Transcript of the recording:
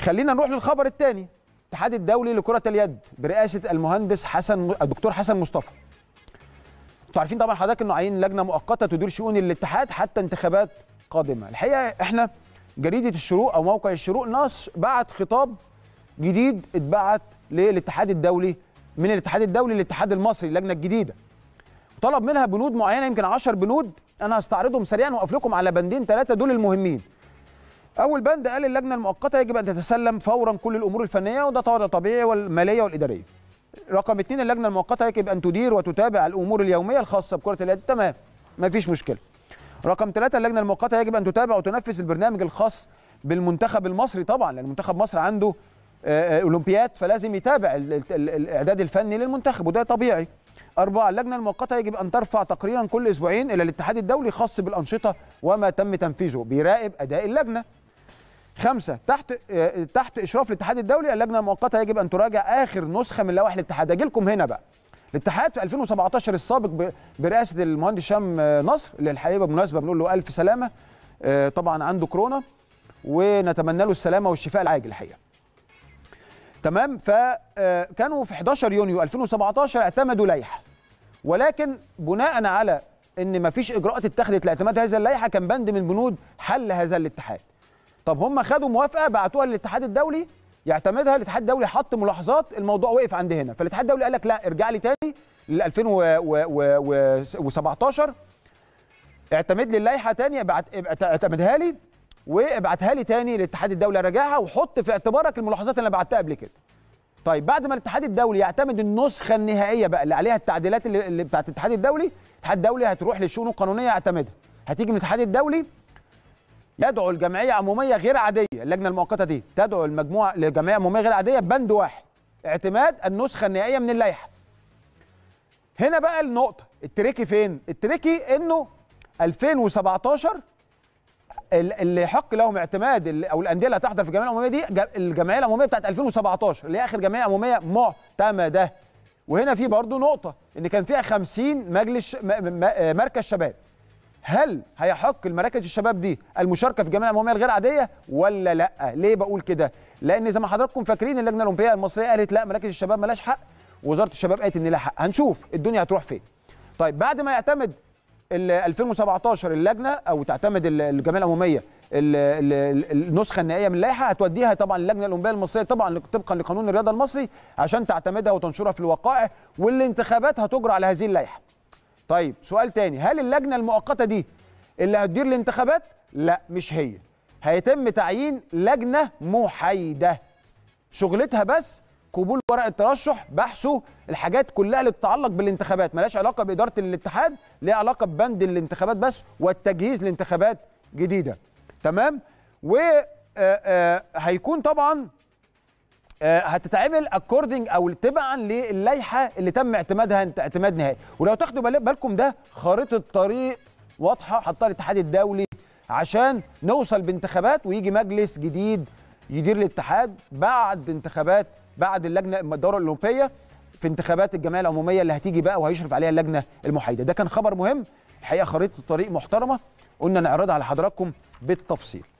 خلينا نروح للخبر الثاني الاتحاد الدولي لكرة اليد برئاسة المهندس حسن الدكتور حسن مصطفى انتوا عارفين طبعا حضرتك انه عين لجنه مؤقته تدير شؤون الاتحاد حتى انتخابات قادمه الحقيقه احنا جريده الشروق او موقع الشروق نص بعت خطاب جديد اتبعت للاتحاد الدولي من الاتحاد الدولي للاتحاد المصري اللجنه الجديده طلب منها بنود معينه يمكن 10 بنود انا هستعرضهم سريعا واقف لكم على بندين ثلاثه دول المهمين اول بند قال اللجنه المؤقته يجب ان تتسلم فورا كل الامور الفنيه وده طبعا طبيعي والماليه والاداريه رقم اثنين اللجنه المؤقته يجب ان تدير وتتابع الامور اليوميه الخاصه بكره اليد تمام مفيش مشكله رقم ثلاثة اللجنة المؤقتة يجب أن تتابع وتنفذ البرنامج الخاص بالمنتخب المصري طبعا لأن منتخب مصر عنده آه، آه، أولمبياد فلازم يتابع الإعداد الفني للمنتخب وده طبيعي أربعة اللجنة المؤقتة يجب أن ترفع تقريرا كل أسبوعين إلى الاتحاد الدولي خاص بالأنشطة وما تم تنفيذه بيراقب أداء اللجنة خمسة تحت آه، تحت إشراف الاتحاد الدولي اللجنة المؤقتة يجب أن تراجع آخر نسخة من لوائح الاتحاد أجي لكم هنا بقى الاتحاد في 2017 السابق برئاسة المهندس هشام آه، نصر اللي الحقيقة بالمناسبة بنقول له ألف سلامة آه، طبعا عنده كورونا ونتمنى له السلامة والشفاء العاجل الحقيقة تمام فكانوا آه، في 11 يونيو 2017 اعتمدوا لائحه ولكن بناء على ان ما فيش اجراءات اتخذت لاعتماد هذه اللائحه كان بند من بنود حل هذا الاتحاد طب هم خدوا موافقه بعتوها للاتحاد الدولي يعتمدها الاتحاد الدولي حط ملاحظات الموضوع وقف عند هنا فالاتحاد الدولي قال لك لا ارجع لي تاني ل 2017 اعتمد لي اللائحه تاني اعتمدها لي وابعتها لي تاني للاتحاد الدولي راجعها وحط في اعتبارك الملاحظات اللي انا بعتها قبل كده طيب بعد ما الاتحاد الدولي يعتمد النسخه النهائيه بقى اللي عليها التعديلات اللي, اللي بتاعت الاتحاد الدولي الاتحاد الدولي هتروح للشؤون القانونيه يعتمدها هتيجي من الاتحاد الدولي يدعو الجمعيه عموميه غير عاديه اللجنه المؤقته دي تدعو المجموعه لجمعيه عموميه غير عاديه بند واحد اعتماد النسخه النهائيه من اللائحه هنا بقى النقطه التريكي فين التريكي انه 2017 اللي يحق لهم اعتماد او الانديه اللي هتحضر في الجمعيه العموميه دي الجمعيه العموميه بتاعت 2017 اللي هي اخر جمعيه عموميه معتمده وهنا في برضه نقطه ان كان فيها 50 مجلس مركز شباب هل هيحق المراكز الشباب دي المشاركه في الجمعيه العموميه الغير عاديه ولا لا ليه بقول كده لان زي ما حضراتكم فاكرين اللجنه الاولمبيه المصريه قالت لا مراكز الشباب ملاش حق وزاره الشباب قالت ان لها حق هنشوف الدنيا هتروح فين طيب بعد ما يعتمد 2017 اللجنه او تعتمد الجمعيه العموميه النسخه النهائيه من اللائحه هتوديها طبعا اللجنه الاولمبيه المصريه طبعا طبقا لقانون الرياضه المصري عشان تعتمدها وتنشرها في الوقائع والانتخابات هتجرى على هذه اللائحه. طيب سؤال تاني هل اللجنه المؤقته دي اللي هتدير الانتخابات؟ لا مش هي. هيتم تعيين لجنه محايده شغلتها بس قبول ورق الترشح بحثه الحاجات كلها اللي تتعلق بالانتخابات ملهاش علاقه باداره الاتحاد ليها علاقه ببند الانتخابات بس والتجهيز لانتخابات جديده تمام و آه، آه، هيكون طبعا آه، هتتعمل اكوردنج او تبعا للائحه اللي تم اعتمادها اعتماد نهائي ولو تاخدوا بالكم ده خريطه طريق واضحه حطها الاتحاد الدولي عشان نوصل بانتخابات ويجي مجلس جديد يدير الاتحاد بعد انتخابات بعد اللجنه الدوره الاولمبيه في انتخابات الجمعيه العموميه اللي هتيجي بقى وهيشرف عليها اللجنه المحايده ده كان خبر مهم الحقيقه خريطه الطريق محترمه قلنا نعرضها على حضراتكم بالتفصيل